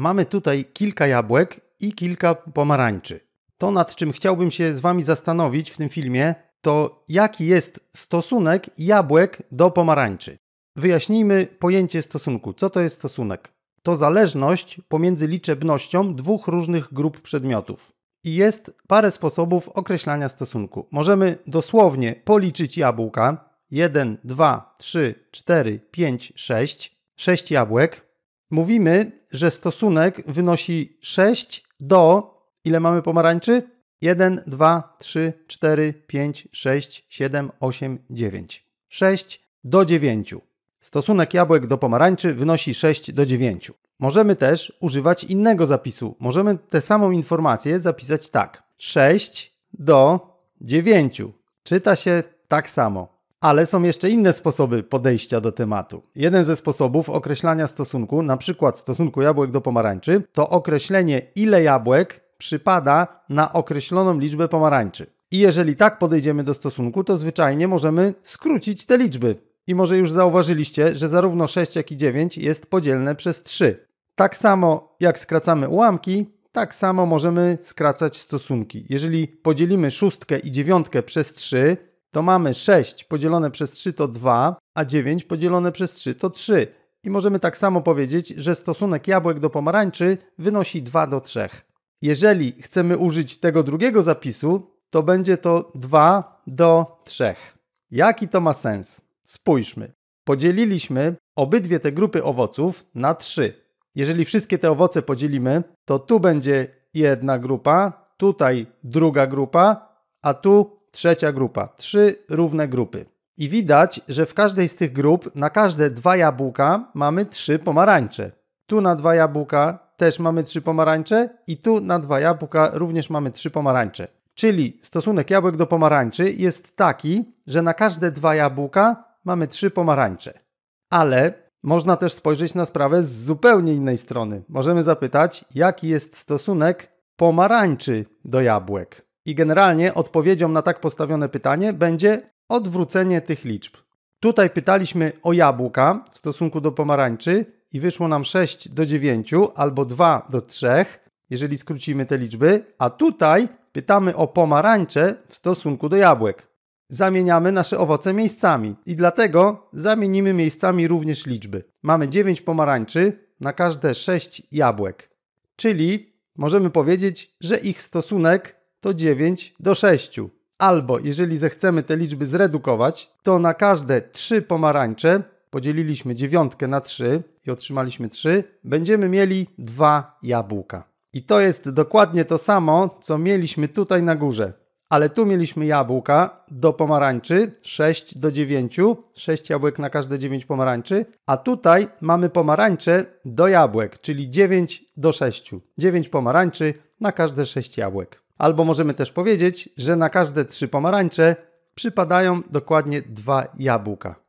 Mamy tutaj kilka jabłek i kilka pomarańczy. To, nad czym chciałbym się z Wami zastanowić w tym filmie, to jaki jest stosunek jabłek do pomarańczy. Wyjaśnijmy pojęcie stosunku. Co to jest stosunek? To zależność pomiędzy liczebnością dwóch różnych grup przedmiotów. I jest parę sposobów określania stosunku. Możemy dosłownie policzyć jabłka. 1, 2, 3, 4, 5, 6. 6 jabłek mówimy, że stosunek wynosi 6 do. Ile mamy pomarańczy? 1, 2, 3, 4, 5, 6, 7, 8, 9. 6 do 9. Stosunek jabłek do pomarańczy wynosi 6 do 9. Możemy też używać innego zapisu. Możemy tę samą informację zapisać tak. 6 do 9. Czyta się tak samo. Ale są jeszcze inne sposoby podejścia do tematu. Jeden ze sposobów określania stosunku, na przykład stosunku jabłek do pomarańczy, to określenie ile jabłek przypada na określoną liczbę pomarańczy. I jeżeli tak podejdziemy do stosunku, to zwyczajnie możemy skrócić te liczby. I może już zauważyliście, że zarówno 6 jak i 9 jest podzielne przez 3. Tak samo jak skracamy ułamki, tak samo możemy skracać stosunki. Jeżeli podzielimy szóstkę i dziewiątkę przez 3, to mamy 6 podzielone przez 3 to 2, a 9 podzielone przez 3 to 3. I możemy tak samo powiedzieć, że stosunek jabłek do pomarańczy wynosi 2 do 3. Jeżeli chcemy użyć tego drugiego zapisu, to będzie to 2 do 3. Jaki to ma sens? Spójrzmy. Podzieliliśmy obydwie te grupy owoców na 3. Jeżeli wszystkie te owoce podzielimy, to tu będzie jedna grupa, tutaj druga grupa, a tu trzecia grupa, trzy równe grupy. I widać, że w każdej z tych grup na każde dwa jabłka mamy trzy pomarańcze. Tu na dwa jabłka też mamy trzy pomarańcze i tu na dwa jabłka również mamy trzy pomarańcze. Czyli stosunek jabłek do pomarańczy jest taki, że na każde dwa jabłka mamy trzy pomarańcze. Ale można też spojrzeć na sprawę z zupełnie innej strony. Możemy zapytać, jaki jest stosunek pomarańczy do jabłek. I generalnie odpowiedzią na tak postawione pytanie będzie odwrócenie tych liczb. Tutaj pytaliśmy o jabłka w stosunku do pomarańczy i wyszło nam 6 do 9 albo 2 do 3, jeżeli skrócimy te liczby, a tutaj pytamy o pomarańcze w stosunku do jabłek. Zamieniamy nasze owoce miejscami i dlatego zamienimy miejscami również liczby. Mamy 9 pomarańczy na każde 6 jabłek. Czyli możemy powiedzieć, że ich stosunek to 9 do 6. Albo jeżeli zechcemy te liczby zredukować, to na każde 3 pomarańcze podzieliliśmy 9 na 3 i otrzymaliśmy 3, będziemy mieli 2 jabłka. I to jest dokładnie to samo, co mieliśmy tutaj na górze. Ale tu mieliśmy jabłka do pomarańczy 6 do 9, 6 jabłek na każde 9 pomarańczy, a tutaj mamy pomarańcze do jabłek, czyli 9 do 6, 9 pomarańczy na każde 6 jabłek. Albo możemy też powiedzieć, że na każde trzy pomarańcze przypadają dokładnie dwa jabłka.